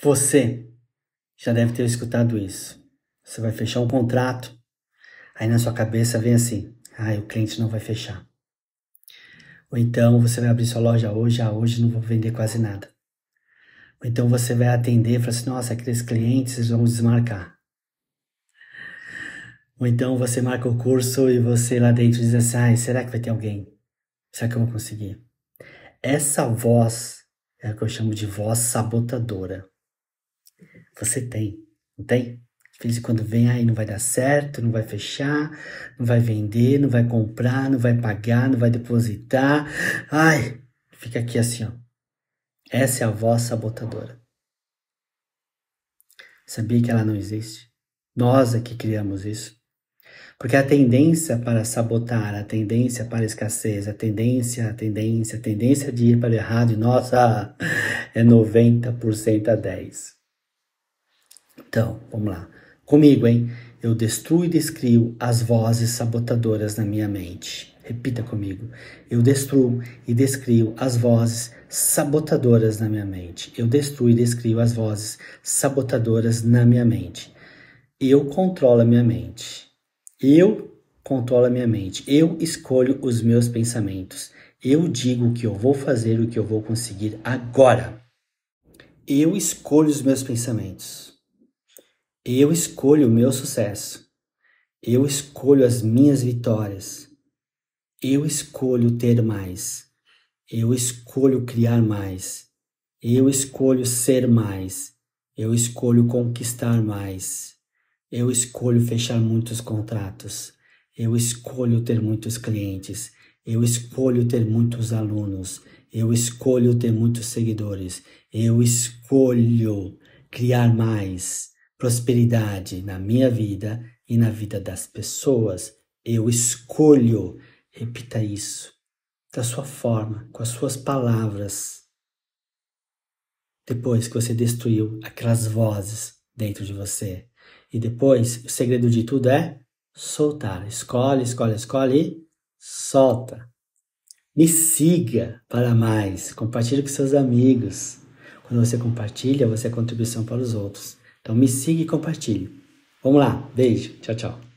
Você já deve ter escutado isso. Você vai fechar um contrato, aí na sua cabeça vem assim: ah, o cliente não vai fechar. Ou então você vai abrir sua loja hoje, ah, hoje não vou vender quase nada. Ou então você vai atender e falar assim: nossa, aqueles clientes eles vão desmarcar. Ou então você marca o curso e você lá dentro diz assim: ai, será que vai ter alguém? Será que eu vou conseguir? Essa voz é o que eu chamo de voz sabotadora. Você tem, não tem? De vez em quando vem, aí não vai dar certo, não vai fechar, não vai vender, não vai comprar, não vai pagar, não vai depositar. Ai, fica aqui assim, ó. Essa é a voz sabotadora. Sabia que ela não existe? Nós é que criamos isso. Porque a tendência para sabotar, a tendência para a escassez, a tendência, a tendência, a tendência de ir para o errado, e nossa, é 90% a 10%. Então, vamos lá. Comigo, hein? Eu destruo e descrio as vozes sabotadoras na minha mente. Repita comigo. Eu destruo e descrio as vozes sabotadoras na minha mente. Eu destruo e descrio as vozes sabotadoras na minha mente. Eu controlo a minha mente. Eu controlo a minha mente. Eu escolho os meus pensamentos. Eu digo o que eu vou fazer, o que eu vou conseguir agora. Eu escolho os meus pensamentos. Eu escolho o meu sucesso. Eu escolho as minhas vitórias. Eu escolho ter mais. Eu escolho criar mais. Eu escolho ser mais. Eu escolho conquistar mais. Eu escolho fechar muitos contratos. Eu escolho ter muitos clientes. Eu escolho ter muitos alunos. Eu escolho ter muitos seguidores. Eu escolho criar mais prosperidade na minha vida e na vida das pessoas. Eu escolho. Repita isso da sua forma, com as suas palavras. Depois que você destruiu aquelas vozes dentro de você. E depois, o segredo de tudo é soltar. Escolhe, escolhe, escolhe e solta. Me siga para mais. Compartilhe com seus amigos. Quando você compartilha, você é contribuição para os outros. Então me siga e compartilhe. Vamos lá, beijo, tchau, tchau.